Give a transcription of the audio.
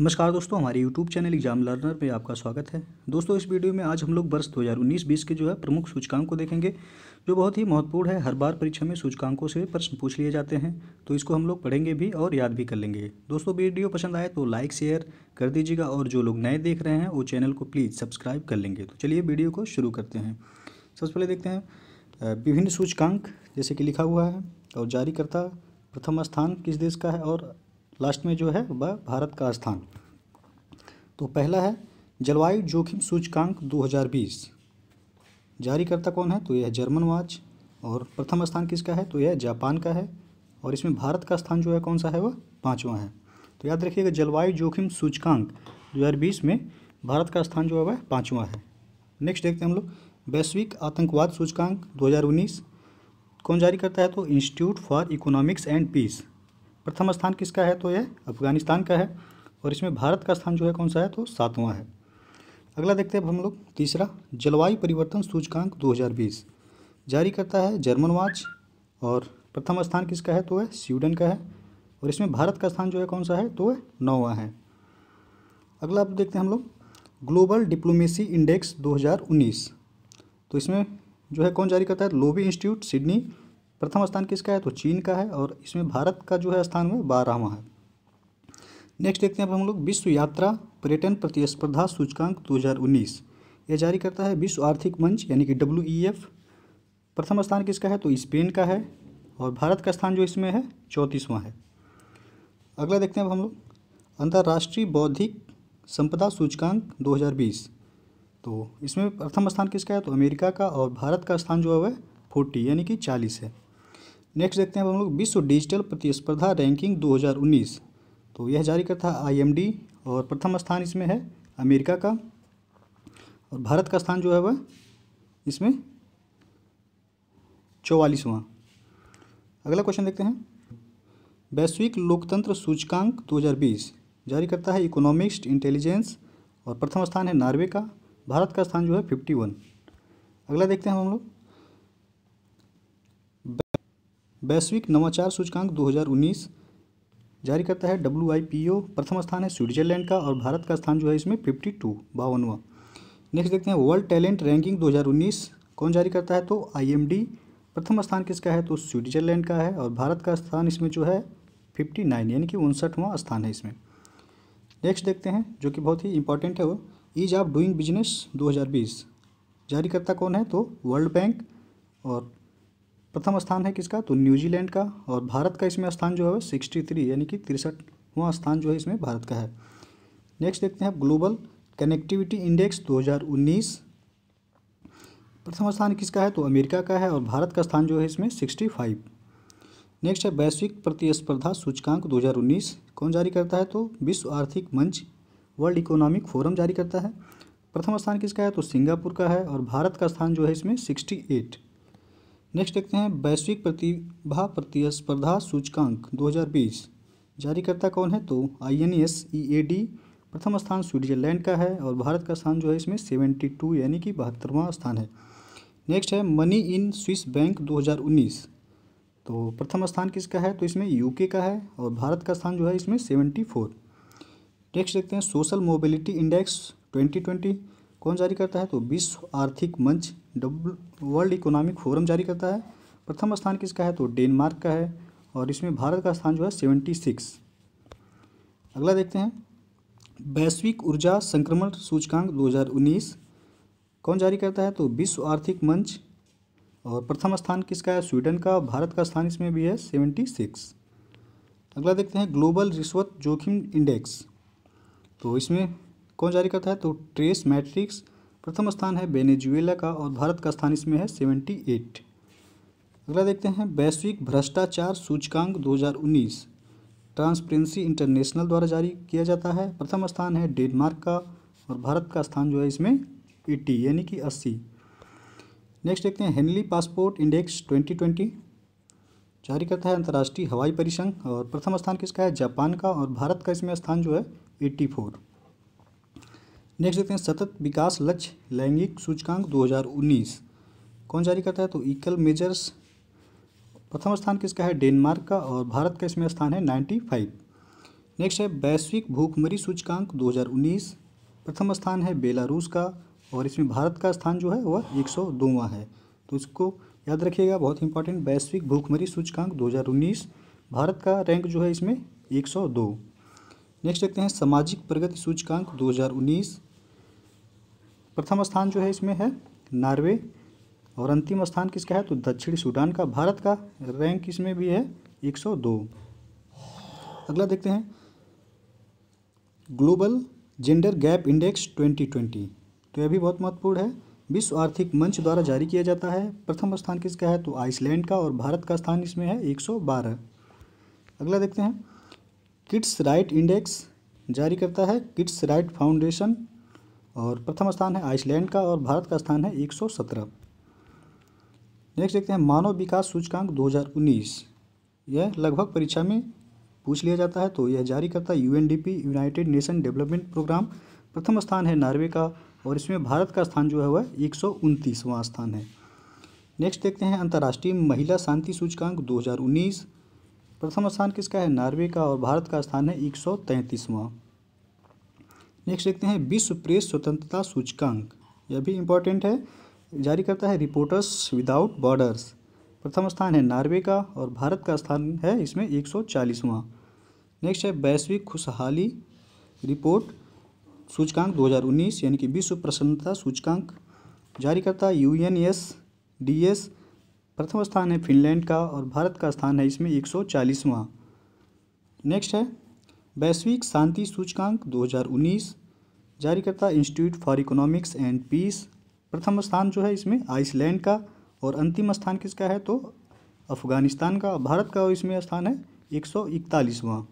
नमस्कार दोस्तों हमारे YouTube चैनल एग्जाम लर्नर में आपका स्वागत है दोस्तों इस वीडियो में आज हम लोग वर्ष 2019-20 के जो है प्रमुख सूचकांक को देखेंगे जो बहुत ही महत्वपूर्ण है हर बार परीक्षा में सूचकांकों से प्रश्न पूछ लिए जाते हैं तो इसको हम लोग पढ़ेंगे भी और याद भी कर लेंगे दोस्तों वीडियो पसंद आए तो लाइक शेयर कर दीजिएगा और जो लोग नए देख रहे हैं वो चैनल को प्लीज़ सब्सक्राइब कर लेंगे तो चलिए वीडियो को शुरू करते हैं सबसे पहले देखते हैं विभिन्न सूचकांक जैसे कि लिखा हुआ है और जारीकर्ता प्रथम स्थान किस देश का है और लास्ट में जो है वह भारत का स्थान तो पहला है जलवायु जोखिम सूचकांक 2020 जारी करता कौन है तो यह जर्मन वाच और प्रथम स्थान किसका है तो यह जापान का है और इसमें भारत का स्थान जो है कौन सा है वह पाँचवा है तो याद रखिएगा जलवायु जोखिम सूचकांक 2020 में भारत का स्थान जो है वह पाँचवा है नेक्स्ट देखते हैं हम लोग वैश्विक आतंकवाद सूचकांक दो कौन जारी करता है तो Institute for Economics and Peace प्रथम स्थान किसका है तो यह अफगानिस्तान का है और इसमें भारत का स्थान जो है कौन सा है तो सातवां है अगला देखते हैं अब हम लोग तीसरा जलवायु परिवर्तन सूचकांक 2020 जारी करता है जर्मन वाच और प्रथम स्थान किसका है तो वह स्वीडन का है और इसमें भारत का स्थान जो है कौन सा है तो वह नौवा है अगला अब देखते हैं हम लोग ग्लोबल डिप्लोमेसी इंडेक्स 2019 तो इसमें जो है कौन जारी करता है लोबी इंस्टीट्यूट सिडनी प्रथम स्थान किसका है तो चीन का है और इसमें भारत का जो है स्थान वह बारहवा है नेक्स्ट देखते हैं अब हम लोग विश्व यात्रा पर्यटन प्रतिस्पर्धा सूचकांक 2019 यह जारी करता है विश्व आर्थिक मंच यानी कि डब्ल्यू e प्रथम स्थान किसका है तो स्पेन का है और भारत का स्थान जो इसमें है चौंतीसवां है अगला देखते हैं अब हम लोग अंतर्राष्ट्रीय बौद्धिक संपदा सूचकांक 2020 तो इसमें प्रथम स्थान किसका है तो अमेरिका का और भारत का स्थान जो है वह फोर्टी यानी कि चालीस है नेक्स्ट देखते हैं हम लोग विश्व डिजिटल प्रतिस्पर्धा रैंकिंग 2019 तो यह जारी करता है आईएमडी और प्रथम स्थान इसमें है अमेरिका का और भारत का स्थान जो है वह इसमें चौवालीसवां अगला क्वेश्चन देखते हैं वैश्विक लोकतंत्र सूचकांक 2020 जारी करता है इकोनॉमिक्स इंटेलिजेंस और प्रथम स्थान है नार्वे का भारत का स्थान जो है फिफ्टी अगला देखते हैं हम लोग वैश्विक नवाचार सूचकांक 2019 जारी करता है डब्ल्यू आई पी ओ प्रथम स्थान है स्विट्जरलैंड का और भारत का स्थान जो है इसमें फिफ्टी टू बावनवा नेक्स्ट देखते हैं वर्ल्ड टैलेंट रैंकिंग 2019 कौन जारी करता है तो आई प्रथम स्थान किसका है तो स्विट्जरलैंड का है और भारत का स्थान इसमें जो है फिफ्टी नाइन यानी कि उनसठवां स्थान है इसमें नेक्स्ट देखते हैं जो कि बहुत ही इंपॉर्टेंट है वो ईज ऑफ डूइंग बिजनेस दो जारी करता कौन है तो वर्ल्ड बैंक और प्रथम स्थान है किसका तो न्यूजीलैंड का और भारत का इसमें स्थान जो है सिक्सटी थ्री यानी कि तिरसठवां स्थान जो है इसमें भारत का है नेक्स्ट देखते हैं ग्लोबल कनेक्टिविटी इंडेक्स 2019 प्रथम स्थान किसका है तो अमेरिका का है और भारत का स्थान जो है इसमें सिक्सटी फाइव नेक्स्ट है वैश्विक प्रतिस्पर्धा सूचकांक 2019 कौन जारी करता है तो विश्व आर्थिक मंच वर्ल्ड इकोनॉमिक फोरम जारी करता है प्रथम स्थान किसका है तो सिंगापुर का है और भारत का स्थान जो है इसमें सिक्सटी एट नेक्स्ट देखते हैं वैश्विक प्रतिभा प्रतिस्पर्धा सूचकांक 2020 जारीकर्ता कौन है तो I N S E A D प्रथम स्थान स्विट्जरलैंड का है और भारत का स्थान जो है इसमें सेवेंटी टू यानी कि बहत्तरवां स्थान है नेक्स्ट है मनी इन स्विस बैंक 2019 तो प्रथम स्थान किसका है तो इसमें यूके का है और भारत का स्थान जो है इसमें सेवेंटी फोर नेक्स्ट देखते हैं social mobility index twenty twenty कौन जारी करता है तो विश्व आर्थिक मंच डब्ल्यू वर्ल्ड इकोनॉमिक फोरम जारी करता है प्रथम स्थान किसका है तो डेनमार्क का है और इसमें भारत का स्थान जो है सेवेंटी सिक्स अगला देखते हैं वैश्विक ऊर्जा संक्रमण सूचकांक 2019 कौन जारी करता है तो विश्व आर्थिक मंच और प्रथम स्थान किसका है स्वीडन का भारत का स्थान इसमें भी है सेवेंटी सिक्स अगला देखते हैं ग्लोबल रिश्वत जोखिम इंडेक्स तो इसमें कौन जारी करता है तो ट्रेस मैट्रिक्स प्रथम स्थान है बेनेजुएला का और भारत का स्थान इसमें है सेवेंटी एट अगला देखते हैं वैश्विक भ्रष्टाचार सूचकांक 2019 ट्रांसपेरेंसी इंटरनेशनल द्वारा जारी किया जाता है प्रथम स्थान है डेनमार्क का और भारत का स्थान जो है इसमें एट्टी यानी कि अस्सी नेक्स्ट देखते हैं हेनली पासपोर्ट इंडेक्स ट्वेंटी जारी करता है अंतर्राष्ट्रीय हवाई परिसंघ और प्रथम स्थान किसका है जापान का और भारत का इसमें स्थान जो है एट्टी फोर नेक्स्ट देखते हैं सतत विकास लक्ष्य लैंगिक सूचकांक 2019 कौन जारी करता है तो इक्वल मेजर्स प्रथम स्थान किसका है डेनमार्क का और भारत का इसमें स्थान है 95 नेक्स्ट है वैश्विक भूखमरी सूचकांक 2019 प्रथम स्थान है बेलारूस का और इसमें भारत का स्थान जो है वह एक सौ है तो इसको याद रखिएगा बहुत इंपॉर्टेंट वैश्विक भूखमरी सूचकांक दो भारत का रैंक जो है इसमें एक नेक्स्ट देखते हैं सामाजिक प्रगति सूचकांक प्रथम स्थान जो है इसमें है नार्वे और अंतिम स्थान किसका है तो दक्षिण सूडान का भारत का रैंक इसमें भी है 102 अगला देखते हैं ग्लोबल जेंडर गैप इंडेक्स 2020 तो यह भी बहुत महत्वपूर्ण है विश्व आर्थिक मंच द्वारा जारी किया जाता है प्रथम स्थान किसका है तो आइसलैंड का और भारत का स्थान इसमें है एक अगला देखते हैं किड्स राइट इंडेक्स जारी करता है किड्स राइट फाउंडेशन और प्रथम स्थान है आइसलैंड का और भारत का स्थान है 117 नेक्स्ट देखते हैं मानव विकास सूचकांक 2019 यह लगभग परीक्षा में पूछ लिया जाता है तो यह जारी करता है UNDP United Nation Development Programme प्रथम स्थान है नॉर्वे का और इसमें भारत का स्थान जो है वह एक स्थान है नेक्स्ट देखते हैं अंतर्राष्ट्रीय महिला शांति सूचकांक 2019 प्रथम स्थान किसका है नॉर्वे का और भारत का स्थान है एक सौ तैंतीसवां नेक्स्ट देखते हैं विश्व प्रेस स्वतंत्रता सूचकांक यह भी इम्पोर्टेंट है जारी करता है रिपोर्टर्स विदाउट बॉर्डर्स प्रथम स्थान है नॉर्वे का और भारत का स्थान है इसमें एक सौ नेक्स्ट है वैश्विक खुशहाली रिपोर्ट सूचकांक 2019 यानी कि विश्व प्रसन्नता सूचकांक जारी करता है U N S D S प्रथम स्थान है फिनलैंड का और भारत का स्थान है इसमें एक सौ नेक्स्ट है वैश्विक शांति सूचकांक 2019 जारीकर्ता Institute for Economics and Peace प्रथम स्थान जो है इसमें आइसलैंड का और अंतिम स्थान किसका है तो अफगानिस्तान का भारत का इसमें स्थान है एक सौ